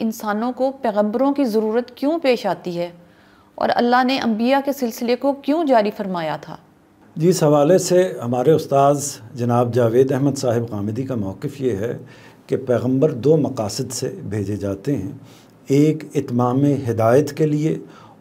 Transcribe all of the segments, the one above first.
इंसानों को पैगम्बरों की ज़रूरत क्यों पेश आती है और अल्लाह ने अम्बिया के सिलसिले को क्यों जारी फरमाया था जी इस हवाले से हमारे उस्ताद जनाब जावेद अहमद साहिब कामदी का मौक़ ये है कि पैगम्बर दो मकासद से भेजे जाते हैं एक इतमाम हिदायत के लिए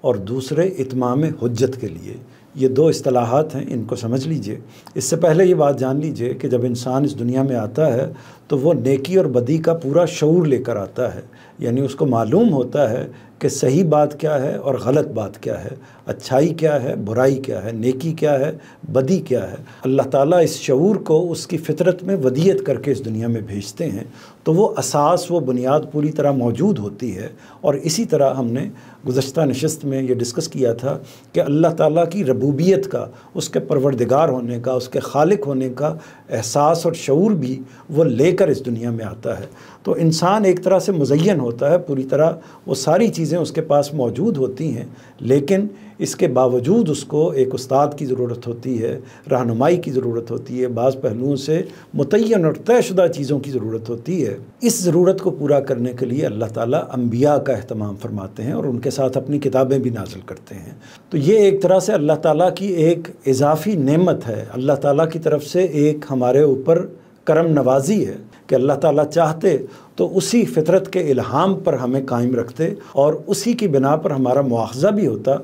और दूसरे इतमाम हजत के लिए ये दो असलाहत हैं इनको समझ लीजिए इससे पहले ये बात जान लीजिए कि जब इंसान इस दुनिया में आता है तो वो नेकी और बदी का पूरा शूर लेकर आता है यानी उसको मालूम होता है कि सही बात क्या है और ग़लत बात क्या है अच्छाई क्या है बुराई क्या है नेकी क्या है बदी क्या है अल्लाह ताला इस शूर को उसकी फितरत में वदियत करके इस दुनिया में भेजते हैं तो वो असास वो बुनियाद पूरी तरह मौजूद होती है और इसी तरह हमने गुज्त नशस्त में ये डिस्कस किया था कि अल्लाह ताला की रबूबियत का उसके परवरदिगार होने का उसके खालिक होने का एहसास और शूर भी वो लेकर इस दुनिया में आता है तो इंसान एक तरह से मुजैन हो होता है पूरी तरह वो सारी चीज़ें उसके पास मौजूद होती हैं लेकिन इसके बावजूद उसको एक उस्ताद की ज़रूरत होती है रहनुमाई की ज़रूरत होती है बाज़ पहलुओं से मुतन और तयशुदा चीज़ों की ज़रूरत होती है इस ज़रूरत को पूरा करने के लिए अल्लाह ताली अम्बिया का अहतमाम फरमाते हैं और उनके साथ अपनी किताबें भी नाजिल करते हैं तो ये एक तरह से अल्लाह ताली की एक इजाफ़ी नमत है अल्लाह ताली की तरफ से एक हमारे ऊपर करम नवाजी है कि अल्लाह ताला चाहते तो उसी फितरत के इल्हाम पर हमें कायम रखते और उसी की बिना पर हमारा मुआवजा भी होता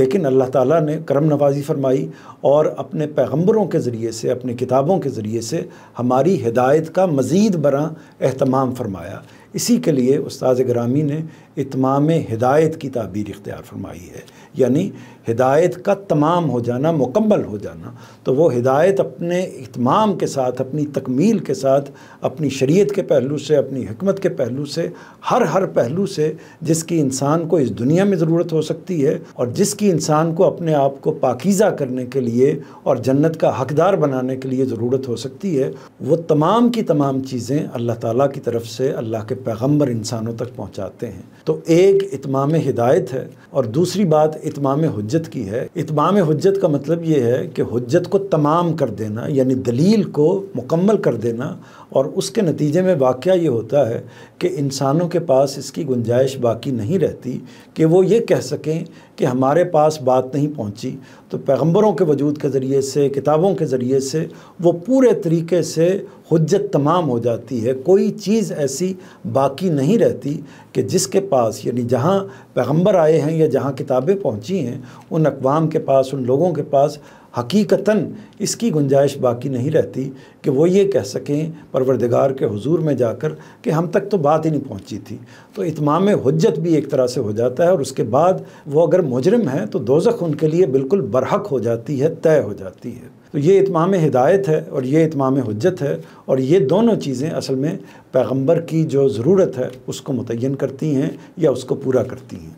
लेकिन अल्लाह ताला ने करम नवाजी फरमाई और अपने पैगंबरों के ज़रिए से अपनी किताबों के ज़रिए से हमारी हिदायत का मज़ीद बरा अहतमाम फरमाया इसी के लिए उस्ताद ग्रामी ने इतमाम हिदायत की ताबीर इख्तियार फरमाई है यानी हिदायत का तमाम हो जाना मुकम्मल हो जाना तो वो हिदायत अपने इतमाम के साथ अपनी तकमील के साथ अपनी शरीयत के पहलू से अपनी हमत के पहलू से हर हर पहलू से जिसकी इंसान को इस दुनिया में ज़रूरत हो सकती है और जिसकी इंसान को अपने आप को पाकिज़ा करने के लिए और जन्नत का हकदार बनाने के लिए ज़रूरत हो सकती है वो तमाम की तमाम चीज़ें अल्लाह ताली की तरफ से अल्लाह के पैगम्बर इंसानों तक पहुँचाते हैं तो एक इतमाम हिदायत है और दूसरी बात इतमाम हजत की है इतमाम हजत का मतलब ये है कि हजत को तमाम कर देना यानी दलील को मुकम्मल कर देना और उसके नतीजे में वाक़ ये होता है कि इंसानों के पास इसकी गुंजाइश बाकी नहीं रहती कि वो ये कह सकें कि हमारे पास बात नहीं पहुंची तो पैगंबरों के वजूद के ज़रिए से किताबों के ज़रिए से वो पूरे तरीके से हजत तमाम हो जाती है कोई चीज़ ऐसी बाकी नहीं रहती कि जिसके पास यानी जहाँ पैगम्बर आए हैं या जहाँ किताबें पहुँची हैं उन अकवाम के पास उन लोगों के पास हकीकता इसकी गुंजाइश बाकी नहीं रहती कि वो ये कह सकें परवरदिगार के हजूर में जाकर कि हम तक तो बात ही नहीं पहुंची थी तो इतमाम हजत भी एक तरह से हो जाता है और उसके बाद वो अगर मुजरम है तो दोजख उनके लिए बिल्कुल बरहक हो जाती है तय हो जाती है तो ये इतमाम हिदायत है और ये इतमाम हजत है और ये दोनों चीज़ें असल में पैगम्बर की जो ज़रूरत है उसको मुतन करती हैं या उसको पूरा करती हैं